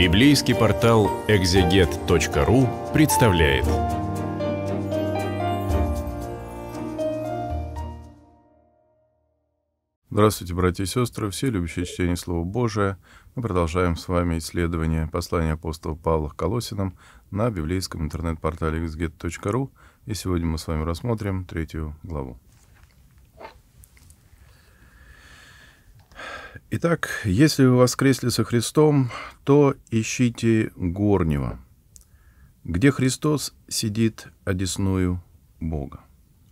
Библейский портал экзегет.ру представляет. Здравствуйте, братья и сестры, все любящие чтение Слова Божия. Мы продолжаем с вами исследование послания апостола Павла к Колосинам на библейском интернет-портале exeget.ru, И сегодня мы с вами рассмотрим третью главу. Итак, если вы воскресли со Христом, то ищите горнего, где Христос сидит одесную Бога.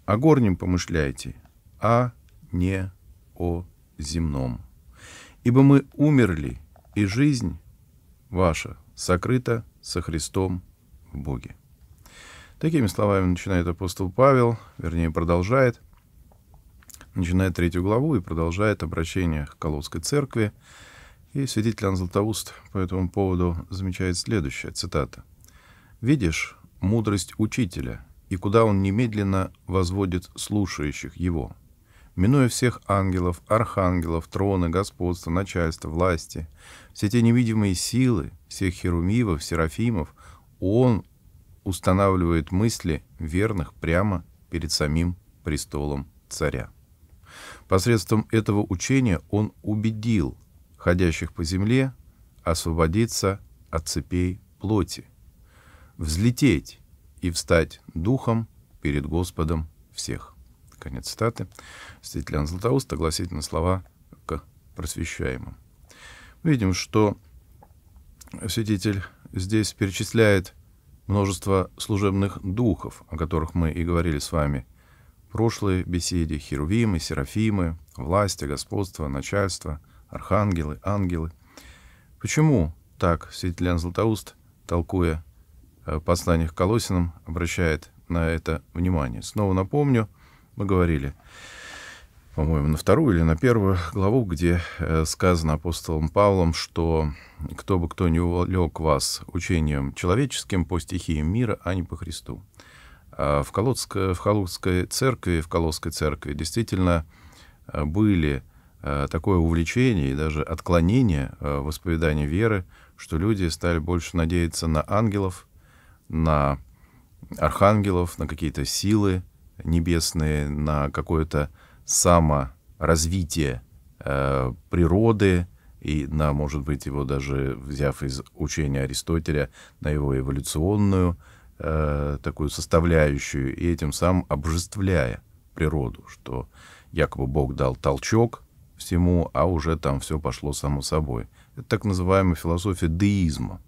О горнем помышляйте, а не о земном. Ибо мы умерли, и жизнь ваша сокрыта со Христом в Боге. Такими словами начинает апостол Павел, вернее продолжает – Начинает третью главу и продолжает обращение к Колодской церкви. И свидетель Иоанн Златоуст по этому поводу замечает следующее, цитата. «Видишь мудрость учителя, и куда он немедленно возводит слушающих его, минуя всех ангелов, архангелов, троны, господства, начальства, власти, все те невидимые силы, всех херумивов, серафимов, он устанавливает мысли верных прямо перед самим престолом царя. Посредством этого учения он убедил ходящих по земле освободиться от цепей плоти, взлететь и встать духом перед Господом всех. Конец цитаты. Святитель Иоанн Златоуст согласит на слова к просвещаемым. Мы видим, что святитель здесь перечисляет множество служебных духов, о которых мы и говорили с вами – прошлой беседе херувимы, серафимы, власти, господство, начальство, архангелы, ангелы. Почему так святитель Иоанн Златоуст, толкуя э, послание к Колосинам, обращает на это внимание? Снова напомню, мы говорили, по-моему, на вторую или на первую главу, где э, сказано апостолом Павлом, что кто бы кто не увлек вас учением человеческим по стихиям мира, а не по Христу. А в, Колодск, в Калужской церкви, в Колодской церкви действительно э, были э, такое увлечение и даже отклонение э, в исповедании веры, что люди стали больше надеяться на ангелов, на архангелов, на какие-то силы небесные, на какое-то саморазвитие э, природы и на, может быть, его даже взяв из учения Аристотеля, на его эволюционную Э, такую составляющую, и этим самым обжествляя природу, что якобы Бог дал толчок всему, а уже там все пошло само собой. Это так называемая философия деизма,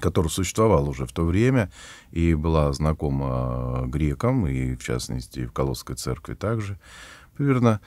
которая существовала уже в то время и была знакома э, грекам, и в частности в Колосской церкви также. Примерно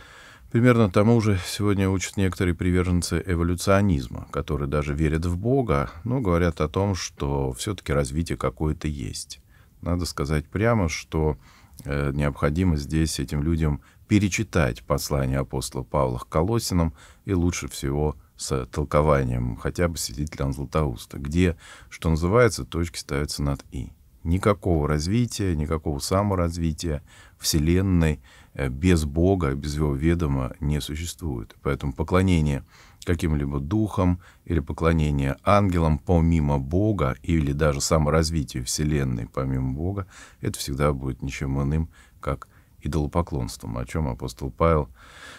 Примерно тому же сегодня учат некоторые приверженцы эволюционизма, которые даже верят в Бога, но говорят о том, что все-таки развитие какое-то есть. Надо сказать прямо, что э, необходимо здесь этим людям перечитать послание апостола Павла к Колосинам и лучше всего с толкованием хотя бы свидетелям Златоуста, где, что называется, точки ставятся над «и». Никакого развития, никакого саморазвития Вселенной — Э, без Бога, без его ведома не существует. Поэтому поклонение каким-либо духом или поклонение ангелам помимо Бога или даже саморазвитие Вселенной помимо Бога, это всегда будет ничем иным, как идолопоклонством, о чем апостол Павел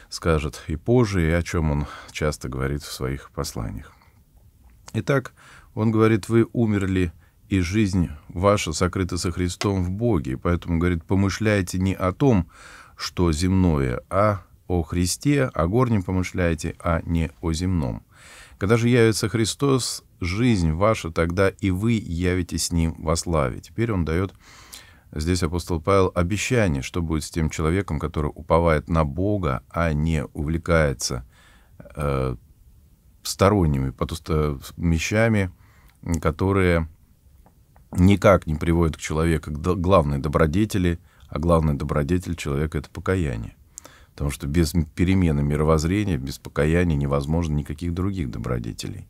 скажет и позже, и о чем он часто говорит в своих посланиях. Итак, он говорит, вы умерли, и жизнь ваша сокрыта со Христом в Боге, и поэтому, говорит, помышляйте не о том, что земное, а о Христе, о горнем помышляете, а не о земном. Когда же явится Христос, жизнь ваша, тогда и вы явитесь с Ним во славе. Теперь он дает Здесь апостол Павел обещание, что будет с тем человеком, который уповает на Бога, а не увлекается э, сторонними потусто вещами, которые никак не приводят к человеку к главной добродетели – а главный добродетель человека — это покаяние. Потому что без перемены мировоззрения, без покаяния невозможно никаких других добродетелей.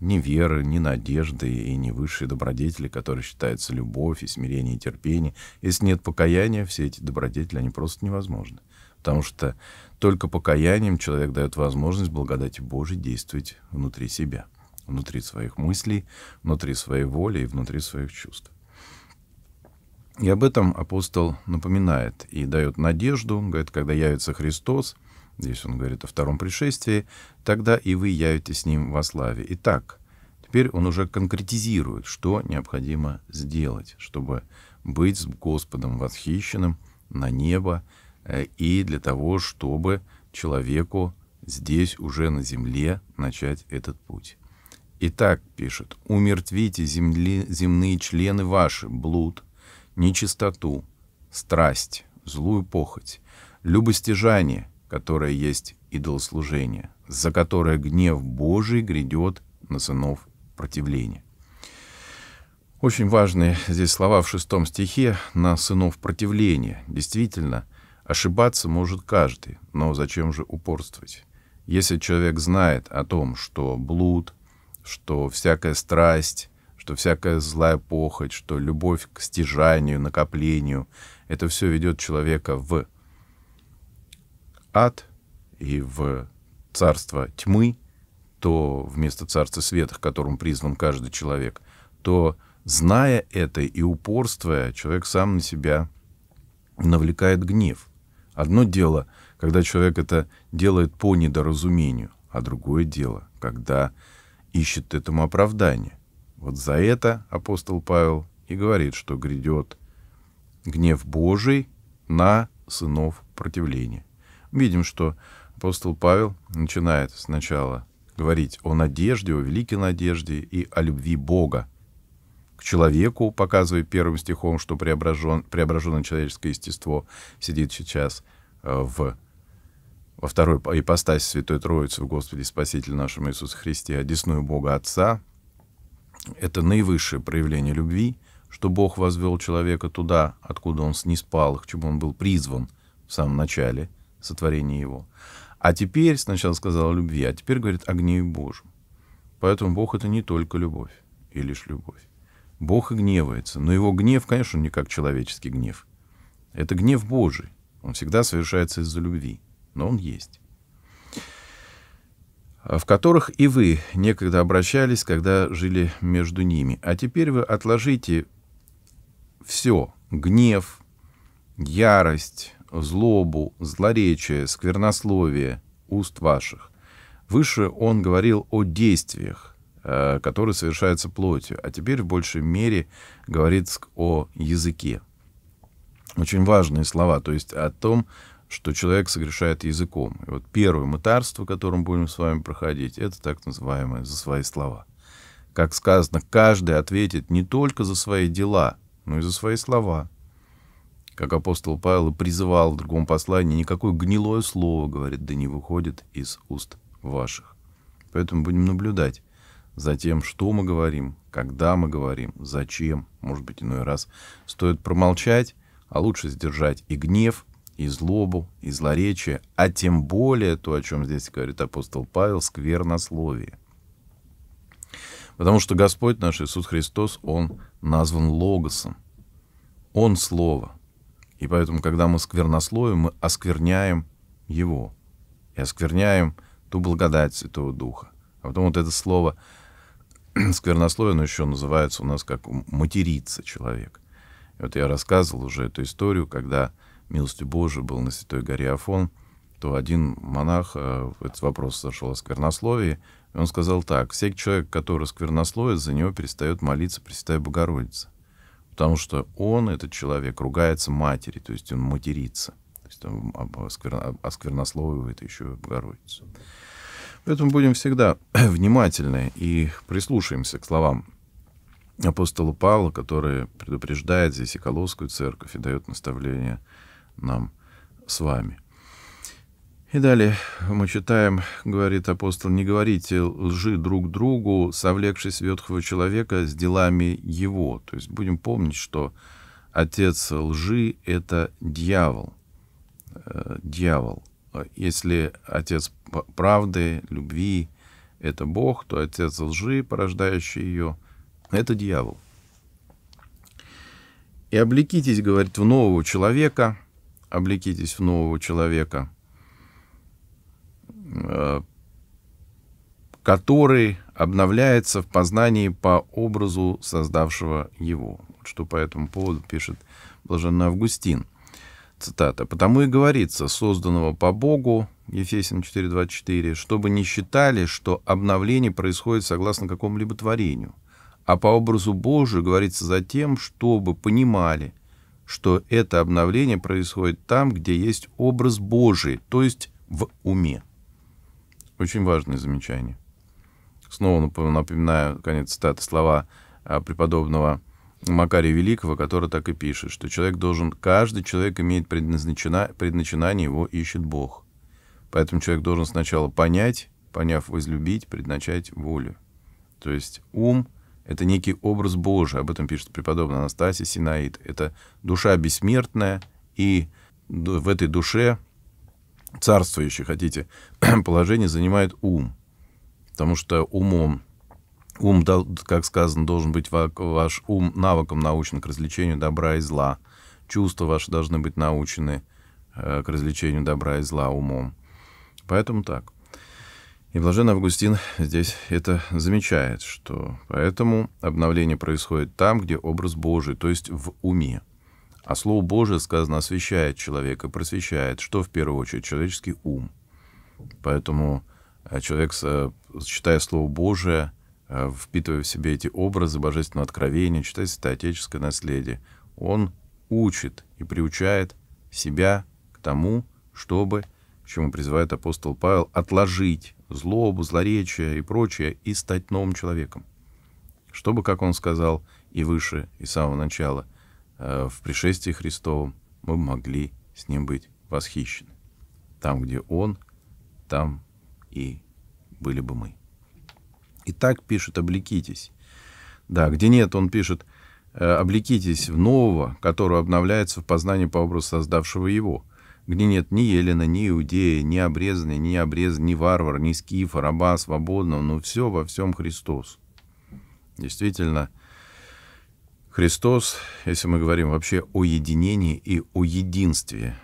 Ни веры, ни надежды и ни высшие добродетели, которые считаются любовь и смирение и терпение. Если нет покаяния, все эти добродетели, они просто невозможны. Потому что только покаянием человек дает возможность благодати Божией действовать внутри себя, внутри своих мыслей, внутри своей воли и внутри своих чувств. И об этом апостол напоминает и дает надежду, говорит, когда явится Христос, здесь он говорит о втором пришествии, тогда и вы явитесь с ним во славе. Итак, теперь он уже конкретизирует, что необходимо сделать, чтобы быть с Господом восхищенным на небо э, и для того, чтобы человеку здесь уже на земле начать этот путь. Итак, пишет, умертвите земли, земные члены ваши, блуд, нечистоту, страсть, злую похоть, любостяжание, которое есть идолослужение, за которое гнев Божий грядет на сынов противления. Очень важные здесь слова в шестом стихе на сынов противления. Действительно, ошибаться может каждый, но зачем же упорствовать? Если человек знает о том, что блуд, что всякая страсть, что всякая злая похоть, что любовь к стяжанию, накоплению, это все ведет человека в ад и в царство тьмы, то вместо царства света, к которому призван каждый человек, то, зная это и упорствуя, человек сам на себя навлекает гнев. Одно дело, когда человек это делает по недоразумению, а другое дело, когда ищет этому оправдание. Вот за это апостол Павел и говорит, что грядет гнев Божий на сынов противления. Видим, что апостол Павел начинает сначала говорить о надежде, о великой надежде и о любви Бога к человеку, показывая первым стихом, что преображен, преображено человеческое естество, сидит сейчас э, в, во второй ипостаси Святой Троицы в Господе Спасителе нашем Иисусе Христе, одесную Бога Отца, это наивысшее проявление любви, что Бог возвел человека туда, откуда он снеспал, к чему он был призван в самом начале сотворения его. А теперь сначала сказал о любви, а теперь говорит о гневе Божьем. Поэтому Бог — это не только любовь и лишь любовь. Бог и гневается, но его гнев, конечно, не как человеческий гнев. Это гнев Божий. Он всегда совершается из-за любви, но он есть. Э, в которых и вы некогда обращались, когда жили между ними. А теперь вы отложите все — гнев, ярость, злобу, злоречие, сквернословие уст ваших. Выше он говорил о действиях, э, которые совершаются плотью, а теперь в большей мере говорит о языке. Очень важные слова, то есть о том, что человек согрешает языком. И вот первое мытарство, которое мы будем с вами проходить, это так называемое «за свои слова». Как сказано, каждый ответит не только за свои дела, но и за свои слова. Как апостол Павел и призывал в другом послании, никакое гнилое слово, говорит, да не выходит из уст ваших. Поэтому будем наблюдать за тем, что мы говорим, когда мы говорим, зачем. Может быть, иной раз стоит промолчать, а лучше сдержать и гнев – и злобу, и злоречие, а тем более то, о чем здесь говорит апостол Павел, сквернословие. Потому что Господь наш Иисус Христос, Он назван Логосом. Он — Слово. И поэтому, когда мы сквернословим, мы оскверняем Его. И оскверняем ту благодать Святого Духа. А потом вот это слово сквернословие, оно еще называется у нас как материться человек. И вот я рассказывал уже эту историю, когда милостью Божией был на Святой горе Афон, то один монах, э, этот вопрос зашел о сквернословии, и он сказал так, всякий человек, который сквернословит, за него перестает молиться Пресвятая Богородица, потому что он, этот человек, ругается матери, то есть он матерится, то есть он осквернословивает еще Богородицу. Поэтому будем всегда внимательны и прислушаемся к словам апостола Павла, который предупреждает здесь и Колосскую церковь и дает наставление – нам с вами. И далее мы читаем, говорит апостол, «Не говорите лжи друг другу, совлекшись ветхого человека с делами его». То есть будем помнить, что отец лжи — это дьявол. Э, дьявол. Если отец правды, любви — это Бог, то отец лжи, порождающий ее, — это дьявол. «И облекитесь, — говорит, — в нового человека — облекитесь в нового человека, э, который обновляется в познании по образу создавшего его. Что по этому поводу пишет блаженный Августин. Цитата. «Потому и говорится, созданного по Богу, Ефесин 4.24, чтобы не считали, что обновление происходит согласно какому-либо творению, а по образу Божию говорится за тем, чтобы понимали – что это обновление происходит там, где есть образ Божий, то есть в уме. Очень важное замечание. Снова напоминаю, конец цитаты, слова а, преподобного Макария Великого, который так и пишет, что человек должен, каждый человек имеет предназначена, предначинание, его ищет Бог. Поэтому человек должен сначала понять, поняв, возлюбить, предначать волю. То есть ум — это некий образ Божий, об этом пишет преподобный Анастасий Синаид. Это душа бессмертная, и в этой душе царствующее, хотите, положение занимает ум. Потому что умом, ум, как сказано, должен быть ваш ум навыком научен к развлечению добра и зла. Чувства ваши должны быть научены э, к развлечению добра и зла умом. Поэтому так. И Блажен Августин здесь это замечает, что поэтому обновление происходит там, где образ Божий, то есть в уме. А Слово Божие, сказано, освещает человека, просвещает, что в первую очередь человеческий ум. Поэтому э, человек, э, читая Слово Божие, э, впитывая в себе эти образы божественного откровения, читая святоотеческое наследие, он учит и приучает себя к тому, чтобы, к чему призывает апостол Павел, отложить злобу, злоречие и прочее, и стать новым человеком. Чтобы, как он сказал и выше, и с самого начала, э, в пришествии Христовом мы могли с ним быть восхищены. Там, где он, там и были бы мы. И так пишет «Облекитесь». Да, где нет, он пишет э, «Облекитесь в нового, которого обновляется в познании по образу создавшего его» где нет ни Елена, ни Иудея, ни обрезанный, ни обрез, ни варвар, ни скифа, раба, свободного, но все во всем Христос. Действительно, Христос, если мы говорим вообще о единении и о единстве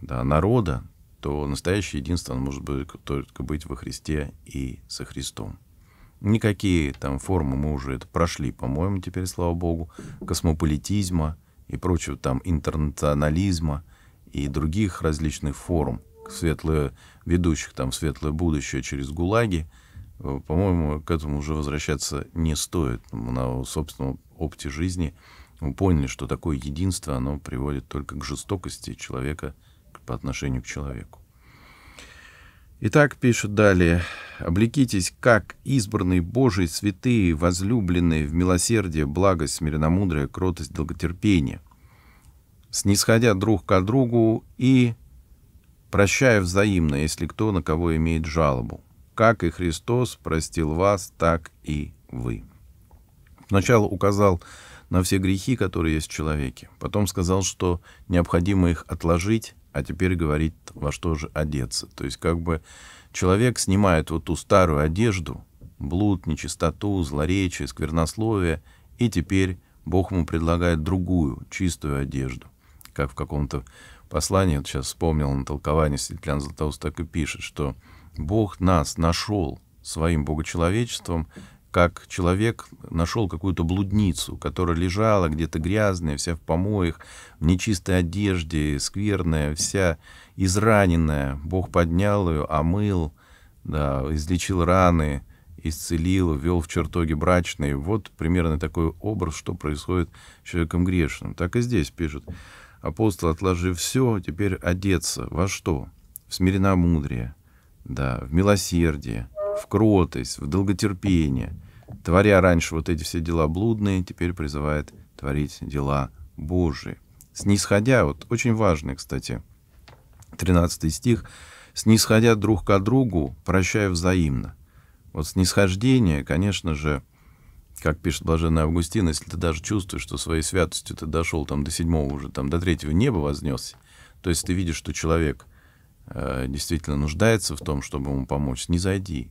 да, народа, то настоящее единство может быть, только быть во Христе и со Христом. Никакие там формы мы уже это прошли, по-моему, теперь, слава Богу, космополитизма и прочего там интернационализма – и других различных форм, светлое, ведущих там в светлое будущее через ГУЛАГи, э, по-моему, к этому уже возвращаться не стоит. Ну, на собственном опыте жизни мы поняли, что такое единство, оно приводит только к жестокости человека по отношению к человеку. Итак, пишет далее, «Облекитесь, как избранные Божии святые, возлюбленные в милосердие, благость, смиренномудрие, кротость, долготерпение» снисходя друг к другу и прощая взаимно, если кто на кого имеет жалобу. Как и Христос простил вас, так и вы. Сначала указал на все грехи, которые есть в человеке. Потом сказал, что необходимо их отложить, а теперь говорит, во что же одеться. То есть как бы человек снимает вот ту старую одежду, блуд, нечистоту, злоречие, сквернословие, и теперь Бог ему предлагает другую, чистую одежду как в каком-то послании, вот сейчас вспомнил на толковании Светлян Златоуст так и пишет, что Бог нас нашел своим богочеловечеством, как человек нашел какую-то блудницу, которая лежала где-то грязная, вся в помоях, в нечистой одежде, скверная, вся израненная. Бог поднял ее, омыл, да, излечил раны, исцелил, ввел в чертоги брачные. Вот примерно такой образ, что происходит с человеком грешным. Так и здесь пишет апостол, отложив все, теперь одеться во что? В смиренномудрие, да, в милосердие, в кротость, в долготерпение. Творя раньше вот эти все дела блудные, теперь призывает творить дела Божии. Снисходя, вот очень важный, кстати, 13 стих, снисходя друг к другу, прощая взаимно. Вот снисхождение, конечно же, как пишет Блаженный Августин, если ты даже чувствуешь, что своей святостью ты дошел там до седьмого уже, там до третьего неба вознесся, то есть ты видишь, что человек э, действительно нуждается в том, чтобы ему помочь, не зайди.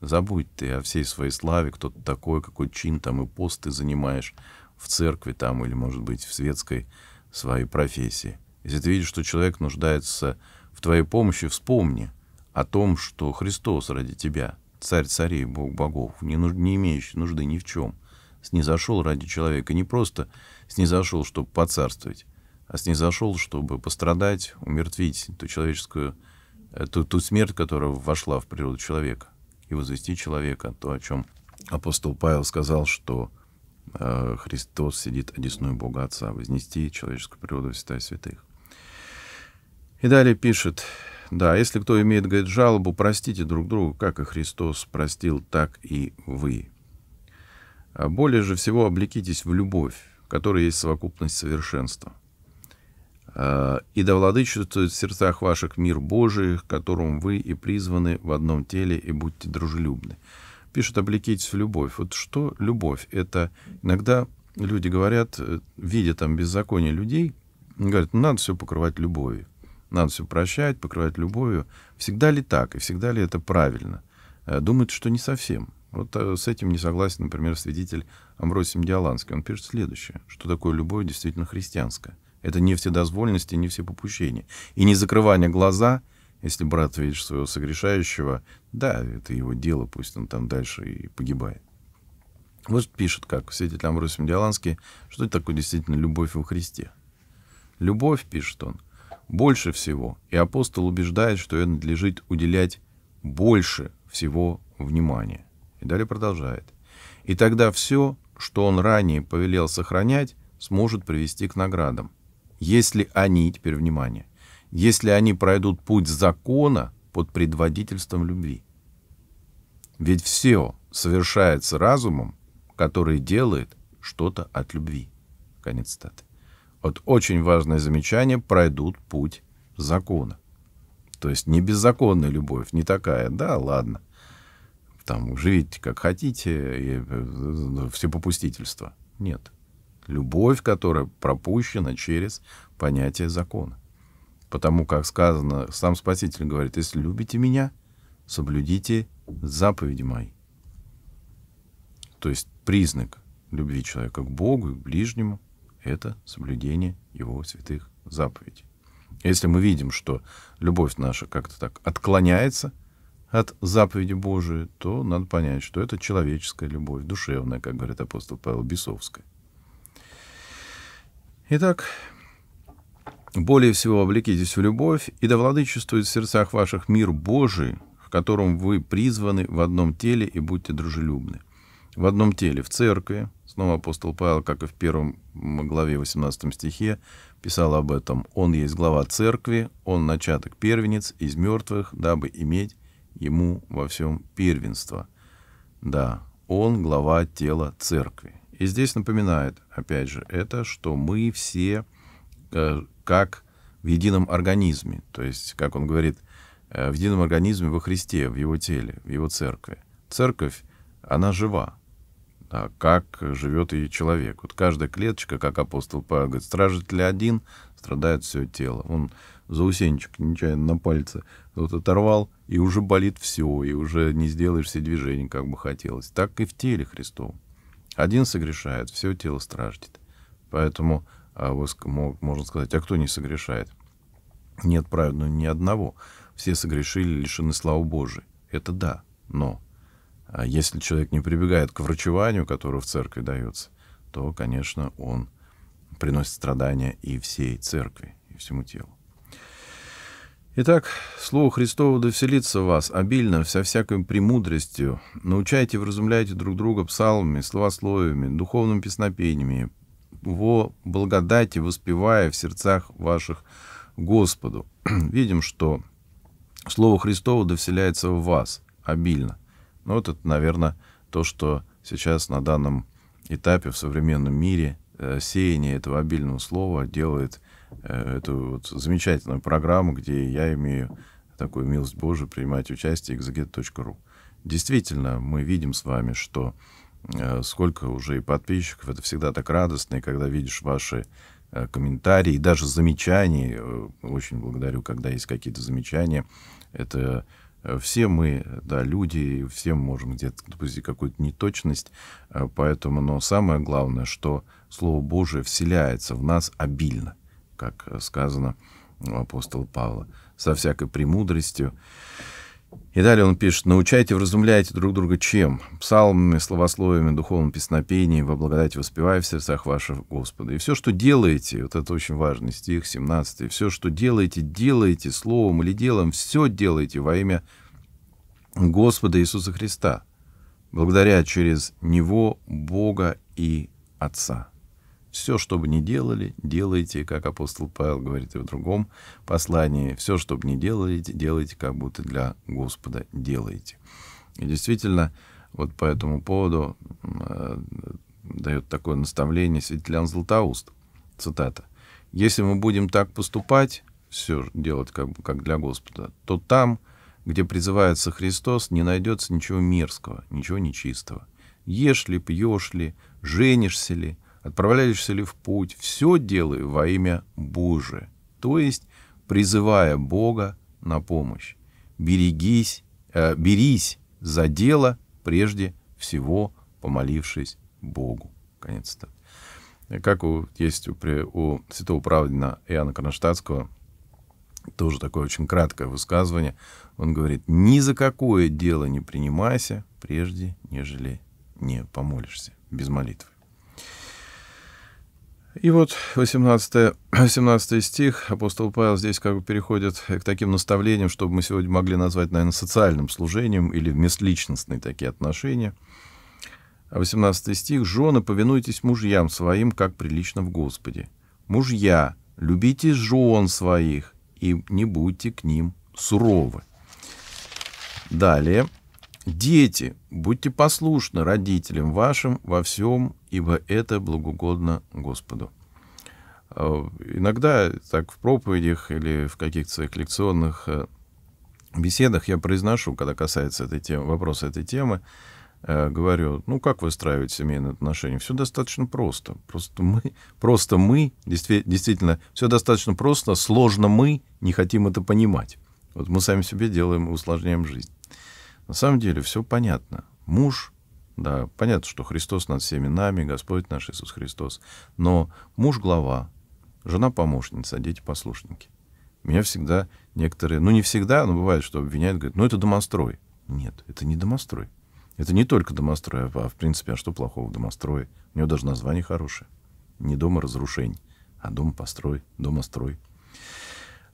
Забудь ты о всей своей славе, кто ты такой, какой чин там и пост ты занимаешь в церкви там или, может быть, в светской своей профессии. Если ты видишь, что человек нуждается в твоей помощи, вспомни о том, что Христос ради тебя – царь царей, бог богов, не, нуж, не имеющий нужды ни в чем, снизошел ради человека, не просто снизошел, чтобы поцарствовать, а снизошел, чтобы пострадать, умертвить ту человеческую, э, ту, ту смерть, которая вошла в природу человека, и возвести человека, то, о чем апостол Павел сказал, что э, Христос сидит одесную Бога Отца, вознести человеческую природу в святая святых. И далее пишет да, если кто имеет, говорит, жалобу, простите друг другу, как и Христос простил, так и вы. А более же всего облекитесь в любовь, которая есть совокупность совершенства. А, и да владычествует в сердцах ваших мир Божий, которому вы и призваны в одном теле, и будьте дружелюбны. Пишет, облекитесь в любовь. Вот что любовь? Это иногда люди говорят, э, видя там беззаконие людей, говорят, «Ну, надо все покрывать любовью надо все прощать, покрывать любовью. Всегда ли так и всегда ли это правильно? Э, думает, что не совсем. Вот э, с этим не согласен, например, свидетель Амбросий Диаланский. Он пишет следующее, что такое любовь действительно христианская. Это не вседозволенность и не все попущения. И не закрывание глаза, если брат видишь своего согрешающего, да, это его дело, пусть он там дальше и погибает. Вот пишет, как свидетель Амбросий Диаланский, что это такое действительно любовь во Христе. Любовь, пишет он, — больше всего, и апостол убеждает, что ей надлежит уделять больше всего внимания. И далее продолжает. И тогда все, что он ранее повелел сохранять, сможет привести к наградам. Если они, теперь внимание, если они пройдут путь закона под предводительством любви. Ведь все совершается разумом, который делает что-то от любви. Конец цитаты вот очень важное замечание, пройдут путь закона. То есть не беззаконная любовь, не такая, да, ладно, там, живите как хотите, э, э, все попустительство. Нет. Любовь, которая пропущена через понятие закона. Потому, как сказано, сам Спаситель говорит, если любите меня, соблюдите заповеди мои. То есть признак любви человека к Богу и к ближнему – это соблюдение его святых заповедей. Если мы видим, что любовь наша как-то так отклоняется от заповеди Божией, то надо понять, что это человеческая любовь, душевная, как говорит апостол Павел Бесовская. Итак, более всего облекитесь в любовь, и да владычествует в сердцах ваших мир Божий, в котором вы призваны в одном теле и будьте дружелюбны. В одном теле, в церкви, Снова апостол Павел, как и в первом главе 18 стихе, писал об этом. «Он есть глава церкви, он начаток первенец из мертвых, дабы иметь ему во всем первенство». Да, он глава тела церкви. И здесь напоминает, опять же, это, что мы все э, как в едином организме, то есть, как он говорит, э, в едином организме во Христе, в его теле, в его церкви. Церковь, она жива, а как живет и человек. Вот каждая клеточка, как апостол Павел говорит, стражит ли один, страдает все тело. Он заусенчик нечаянно на пальце вот оторвал, и уже болит все, и уже не сделаешь все движения, как бы хотелось. Так и в теле Христовом. Один согрешает, все тело страждет. Поэтому а вот, можно сказать, а кто не согрешает? Нет праведного ни одного. Все согрешили, лишены славы Божией. Это да, но а если человек не прибегает к врачеванию, которое в церкви дается, то, конечно, он приносит страдания и всей церкви, и всему телу. Итак, Слово Христово да в вас обильно, со всякой премудростью. Научайте и вразумляйте друг друга псалмами, словословиями, духовным песнопениями, во благодати воспевая в сердцах ваших Господу. Видим, что Слово Христово да в вас обильно. Ну, вот это, наверное, то, что сейчас на данном этапе в современном мире э, сеяние этого обильного слова делает э, эту вот замечательную программу, где я имею такую милость Божию принимать участие exeget.ru. Действительно, мы видим с вами, что э, сколько уже и подписчиков, это всегда так радостно, и когда видишь ваши э, комментарии, и даже замечания, э, очень благодарю, когда есть какие-то замечания, это э, Э, все мы, да, люди, все можем где-то допустить какую-то неточность, э, поэтому, но самое главное, что Слово Божие вселяется в нас обильно, как э, сказано у апостола Павла, со всякой премудростью и далее он пишет, «Научайте, вразумляйте друг друга чем? Псалмами, словословиями, духовным песнопением, во благодать воспевая в сердцах ваших Господа. И все, что делаете, вот это очень важный стих, 17, все, что делаете, делаете словом или делом, все делаете во имя Господа Иисуса Христа, благодаря через Него Бога и Отца». Все, что бы ни делали, делайте, как апостол Павел говорит и в другом послании. Все, что бы ни делаете, делайте, как будто для Господа делаете. И действительно, вот по этому поводу э, дает такое наставление святитель Иоанн Златоуст, цитата. «Если мы будем так поступать, все делать как, как для Господа, то там, где призывается Христос, не найдется ничего мерзкого, ничего нечистого. Ешь ли, пьешь ли, женишься ли — отправляешься ли в путь, все делай во имя Божие, то есть призывая Бога на помощь. Берегись, э, берись за дело, прежде всего помолившись Богу. Конец цитаты. Как у, есть у, у святого праведина Иоанна Кронштадтского, тоже такое очень краткое высказывание. Он говорит, ни за какое дело не принимайся, прежде нежели не помолишься, без молитвы. И вот 18, 18 стих, апостол Павел здесь как бы переходит э, к таким наставлениям, чтобы мы сегодня могли назвать, наверное, социальным служением или межличностные такие отношения. А 18 стих «Жены, повинуйтесь мужьям своим, как прилично в Господе. Мужья, любите жен своих и не будьте к ним суровы». Далее – Дети, будьте послушны родителям вашим во всем, ибо это благугодно Господу. Э, иногда так в проповедях или в каких-то своих лекционных э, беседах я произношу, когда касается этой темы, вопроса этой темы, э, говорю, ну как выстраивать семейные отношения? Все достаточно просто. Просто мы, просто мы, действительно, все достаточно просто, сложно мы не хотим это понимать. Вот мы сами себе делаем и усложняем жизнь. На самом деле все понятно. Муж, да, понятно, что Христос над всеми нами, Господь наш Иисус Христос, но муж глава, жена помощница, а дети послушники. Меня всегда некоторые, ну не всегда, но бывает, что обвиняют, говорят, ну это домострой. Нет, это не домострой. Это не только домострой, а, а в принципе, а что плохого в домострое? У него даже название хорошее. Не дома разрушений, а дом построй, домострой.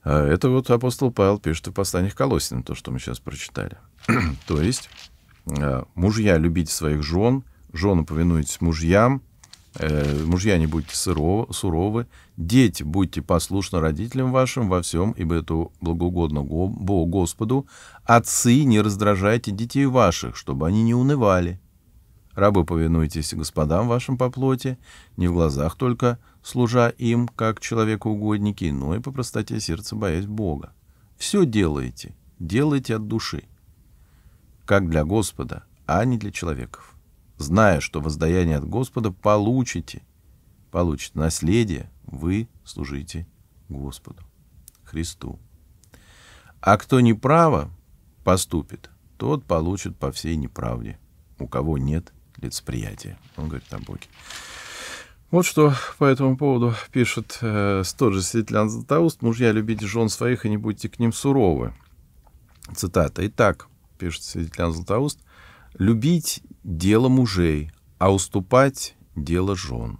А, это вот апостол Павел пишет в посланиях Колосиным, то, что мы сейчас прочитали. То есть э, мужья любите своих жен, жены повинуйтесь мужьям, э, мужья не будьте сырого, суровы, дети будьте послушны родителям вашим во всем, ибо это благоугодно Богу Господу, отцы не раздражайте детей ваших, чтобы они не унывали. Рабы повинуйтесь господам вашим по плоти, не в глазах только, служа им, как человекоугодники, но и по простоте сердца боясь Бога. Все делайте, делайте от души, как для Господа, а не для человеков, зная, что воздаяние от Господа получите, получите наследие, вы служите Господу, Христу. А кто неправо поступит, тот получит по всей неправде, у кого нет лицеприятия. Он говорит о Боге. Вот что по этому поводу пишет э, тот же святитель Златоуст. «Мужья, любите жен своих и не будьте к ним суровы». Цитата. «Итак, пишет Светлян Златоуст, «любить — дело мужей, а уступать — дело жен.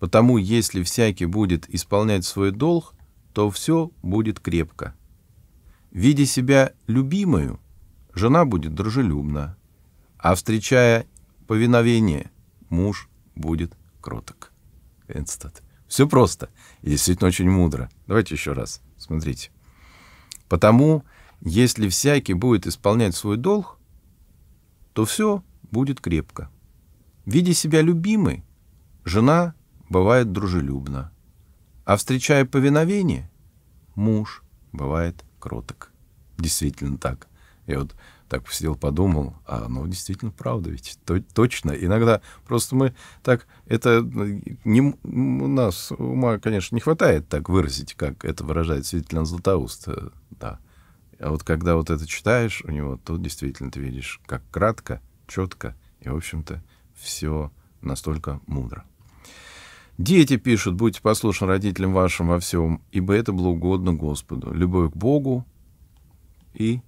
Потому если всякий будет исполнять свой долг, то все будет крепко. Видя себя любимою, жена будет дружелюбна, а встречая повиновение, муж будет кроток. Энстат. Все просто и действительно очень мудро. Давайте еще раз. Смотрите. Потому если всякий будет исполнять свой долг, то все будет крепко. Видя себя любимой, жена бывает дружелюбна, а встречая повиновение, муж бывает кроток. Действительно так. Я вот так сидел, подумал, а оно действительно правда ведь, то, точно. Иногда просто мы так, это ну, не, у нас ума, конечно, не хватает так выразить, как это выражает Светлана Златоуст, э, да. А вот когда вот это читаешь у него, то действительно ты видишь, как кратко, четко и, в общем-то, все настолько мудро. Дети пишут, будьте послушны родителям вашим во всем, ибо это было угодно Господу. Любовь к Богу и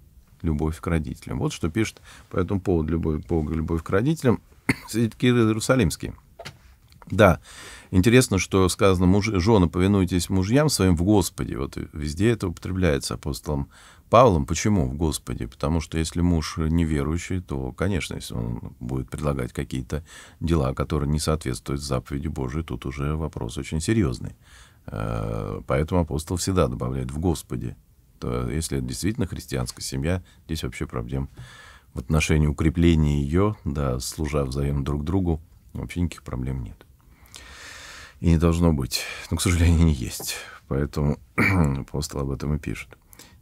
любовь к родителям. Вот что пишет по этому поводу любовь к Богу и любовь к родителям святитель Кирилл Иерусалимский. Да. Интересно, что сказано, муж, жены, повинуйтесь мужьям своим в Господе. Вот везде это употребляется апостолом Павлом. Почему в Господе? Потому что если муж неверующий, то, конечно, если он будет предлагать какие-то дела, которые не соответствуют заповеди Божией, тут уже вопрос очень серьезный. Э, поэтому апостол всегда добавляет в Господе. То, если это действительно христианская семья, здесь вообще проблем в отношении укрепления ее, да, служа взаимно друг другу, вообще никаких проблем нет и не должно быть. Но, к сожалению, не есть. Поэтому апостол об этом и пишет.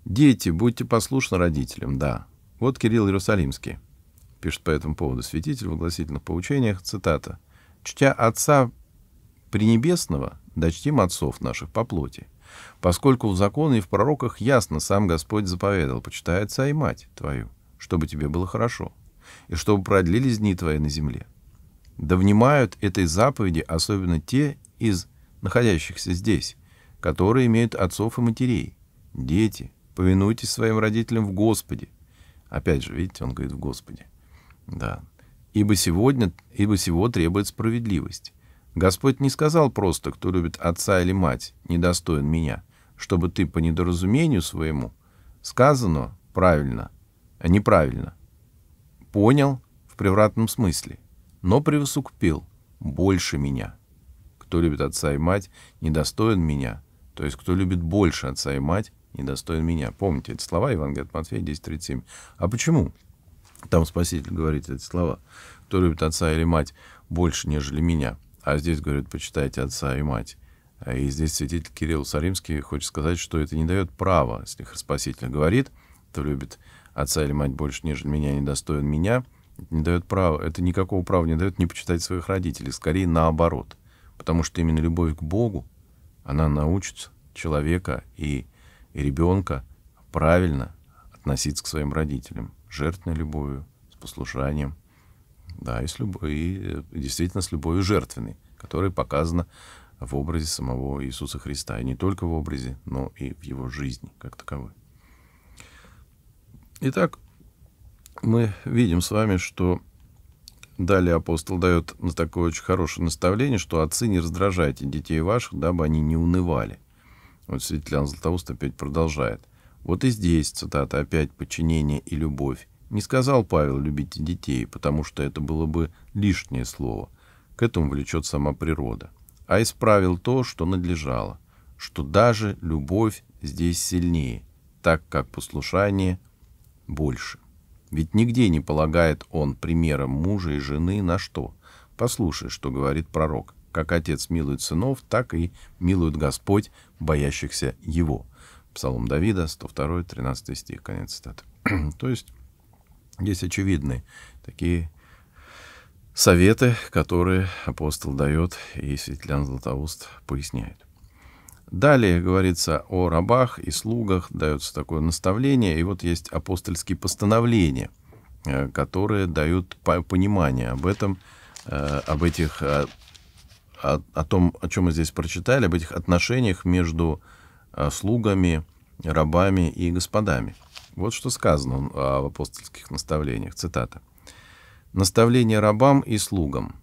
«Дети, будьте послушны родителям, да». Вот Кирилл Иерусалимский пишет по этому поводу святитель в огласительных поучениях, цитата, «Чтя Отца Пренебесного, дочтим отцов наших по плоти, поскольку в законе и в пророках ясно сам Господь заповедал, почитай отца и мать твою, чтобы тебе было хорошо, и чтобы продлились дни твои на земле. Да внимают этой заповеди особенно те из находящихся здесь, которые имеют отцов и матерей. Дети, повинуйтесь своим родителям в Господе. Опять же, видите, он говорит в Господе. Да. Ибо сегодня, ибо всего требует справедливость. Господь не сказал просто, кто любит отца или мать, недостоин меня, чтобы ты по недоразумению своему сказано правильно, а неправильно. Понял в превратном смысле, но превысукупил больше меня кто любит отца и мать, недостоин меня. То есть, кто любит больше отца и мать, недостоин меня. Помните эти слова, Евангелие от Матфея 10.37. А почему? Там Спаситель говорит эти слова. Кто любит отца или мать больше, нежели меня. А здесь, говорит, почитайте отца и мать. И здесь святитель Кирилл Саримский хочет сказать, что это не дает права, если Спаситель говорит, кто любит отца или мать больше, нежели меня, недостоин меня, не дает права, это никакого права не дает не почитать своих родителей, скорее наоборот — Потому что именно любовь к Богу, она научит человека и, и ребенка правильно относиться к своим родителям, жертвенной любовью, с послушанием, да, и, с люб... и действительно с любовью жертвенной, которая показана в образе самого Иисуса Христа, и не только в образе, но и в его жизни как таковой. Итак, мы видим с вами, что Далее апостол дает такое очень хорошее наставление, что отцы не раздражайте детей ваших, дабы они не унывали. Вот святитель Иоанн Златоуст опять продолжает. Вот и здесь, цитата, опять подчинение и любовь. Не сказал Павел «любите детей», потому что это было бы лишнее слово. К этому влечет сама природа. А исправил то, что надлежало, что даже любовь здесь сильнее, так как послушание больше. Ведь нигде не полагает он примером мужа и жены на что. Послушай, что говорит пророк. Как отец милует сынов, так и милует Господь, боящихся его. Псалом Давида, 102, 13 стих, конец цитаты. То есть здесь очевидны такие советы, которые апостол дает и Светлян Златоуст поясняет. Далее говорится о рабах и слугах, дается такое наставление, и вот есть апостольские постановления, э, которые дают понимание об этом, э, об этих, э, о, о том, о чем мы здесь прочитали, об этих отношениях между слугами, рабами и господами. Вот что сказано в апостольских наставлениях, цитата. «Наставление рабам и слугам.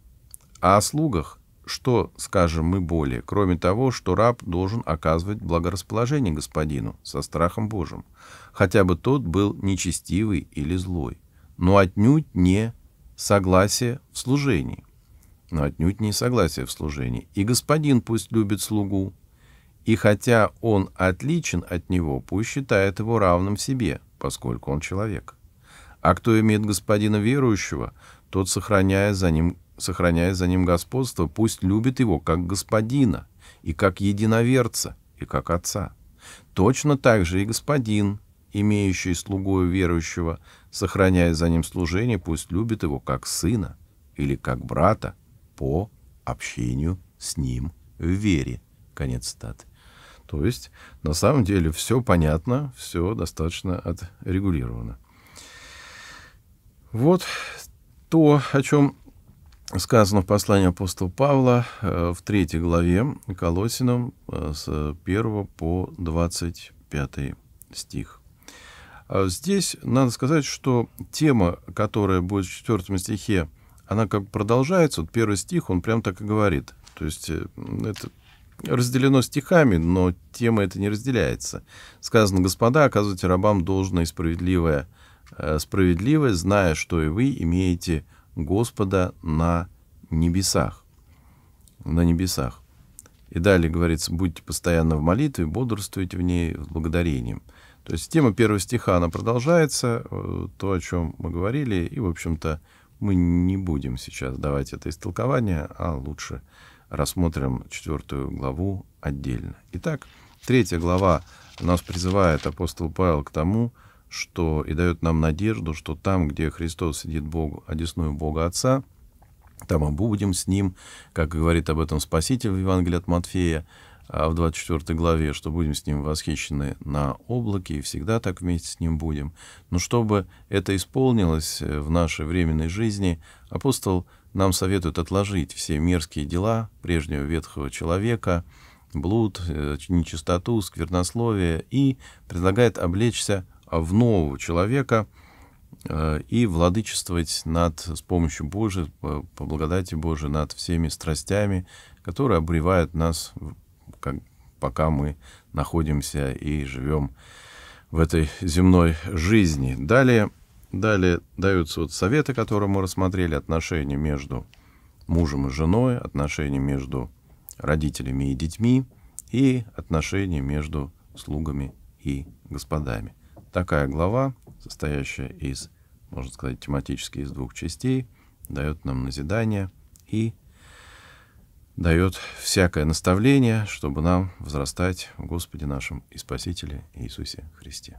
А о слугах – что скажем мы более, кроме того, что раб должен оказывать благорасположение господину со страхом Божьим, хотя бы тот был нечестивый или злой, но отнюдь не согласие в служении. Но отнюдь не согласие в служении. И господин пусть любит слугу, и хотя он отличен от него, пусть считает его равным себе, поскольку он человек. А кто имеет господина верующего, тот, сохраняя за ним сохраняя за ним господство, пусть любит его как господина, и как единоверца, и как отца. Точно так же и господин, имеющий слугою верующего, сохраняя за ним служение, пусть любит его как сына или как брата по общению с ним в вере. Конец цитаты. То есть, на самом деле, все понятно, все достаточно отрегулировано. Вот то, о чем сказано в послании апостола Павла э, в третьей главе Колосинам э, с 1 по 25 стих. А здесь надо сказать, что тема, которая будет в четвертом стихе, она как продолжается. Вот первый стих, он прям так и говорит. То есть э, это разделено стихами, но тема это не разделяется. Сказано, господа, оказывайте рабам должное и справедливое, справедливое, зная, что и вы имеете Господа на небесах. На небесах. И далее говорится, будьте постоянно в молитве, бодрствуйте в ней с благодарением. То есть тема первого стиха, она продолжается, э, то, о чем мы говорили, и, в общем-то, мы не будем сейчас давать это истолкование, а лучше рассмотрим четвертую главу отдельно. Итак, третья глава нас призывает апостол Павел к тому, что и дает нам надежду, что там, где Христос сидит Богу, одесную Бога Отца, там мы будем с Ним, как говорит об этом Спаситель в Евангелии от Матфея, а в 24 главе, что будем с Ним восхищены на облаке и всегда так вместе с Ним будем. Но чтобы это исполнилось э, в нашей временной жизни, апостол нам советует отложить все мерзкие дела прежнего ветхого человека, блуд, э, нечистоту, сквернословие и предлагает облечься в нового человека э, и владычествовать над, с помощью Божией, по, благодати Божией, над всеми страстями, которые обревают нас, как, пока мы находимся и живем в этой земной жизни. Далее, далее даются вот советы, которые мы рассмотрели, отношения между мужем и женой, отношения между родителями и детьми и отношения между слугами и господами такая глава, состоящая из, можно сказать, тематически из двух частей, дает нам назидание и дает всякое наставление, чтобы нам возрастать в Господе нашем и Спасителе Иисусе Христе.